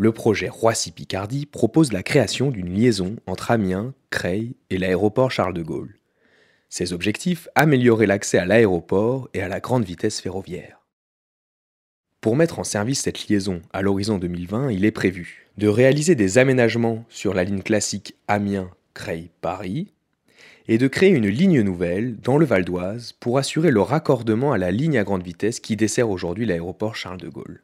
le projet Roissy-Picardie propose la création d'une liaison entre Amiens, Creil et l'aéroport Charles de Gaulle. Ses objectifs améliorer l'accès à l'aéroport et à la grande vitesse ferroviaire. Pour mettre en service cette liaison à l'horizon 2020, il est prévu de réaliser des aménagements sur la ligne classique Amiens-Creil-Paris et de créer une ligne nouvelle dans le Val d'Oise pour assurer le raccordement à la ligne à grande vitesse qui dessert aujourd'hui l'aéroport Charles de Gaulle.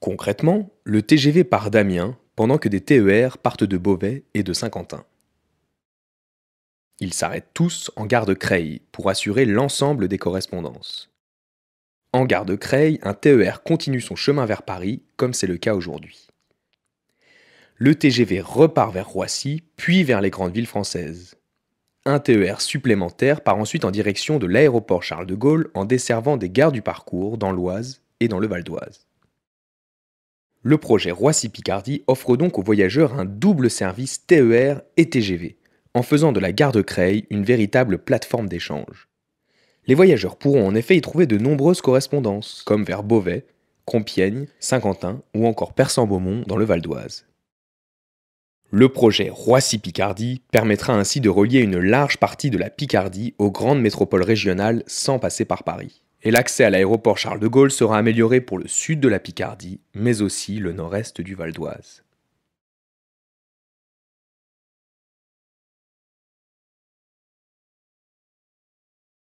Concrètement, le TGV part d'Amiens pendant que des TER partent de Beauvais et de Saint-Quentin. Ils s'arrêtent tous en gare de Creil pour assurer l'ensemble des correspondances. En gare de Creil, un TER continue son chemin vers Paris, comme c'est le cas aujourd'hui. Le TGV repart vers Roissy, puis vers les grandes villes françaises. Un TER supplémentaire part ensuite en direction de l'aéroport Charles de Gaulle en desservant des gares du parcours dans l'Oise et dans le Val d'Oise. Le projet Roissy-Picardie offre donc aux voyageurs un double service TER et TGV, en faisant de la gare de Creil une véritable plateforme d'échange. Les voyageurs pourront en effet y trouver de nombreuses correspondances, comme vers Beauvais, Compiègne, Saint-Quentin ou encore Persan-Beaumont dans le Val d'Oise. Le projet Roissy-Picardie permettra ainsi de relier une large partie de la Picardie aux grandes métropoles régionales sans passer par Paris et l'accès à l'aéroport Charles de Gaulle sera amélioré pour le sud de la Picardie, mais aussi le nord-est du Val d'Oise.